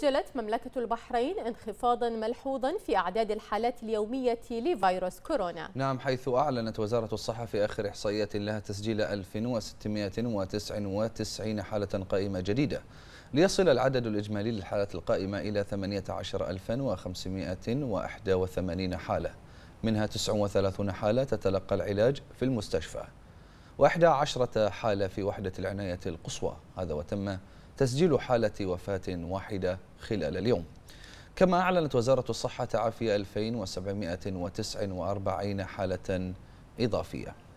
سجلت مملكة البحرين انخفاضا ملحوظا في أعداد الحالات اليومية لفيروس كورونا نعم حيث أعلنت وزارة الصحة في آخر إحصائيات لها تسجيل 1699 حالة قائمة جديدة ليصل العدد الإجمالي للحالات القائمة إلى 18581 حالة منها 39 حالة تتلقى العلاج في المستشفى و11 حالة في وحدة العناية القصوى هذا وتم تسجيل حالة وفاة واحدة خلال اليوم كما أعلنت وزارة الصحة عافية 2749 حالة إضافية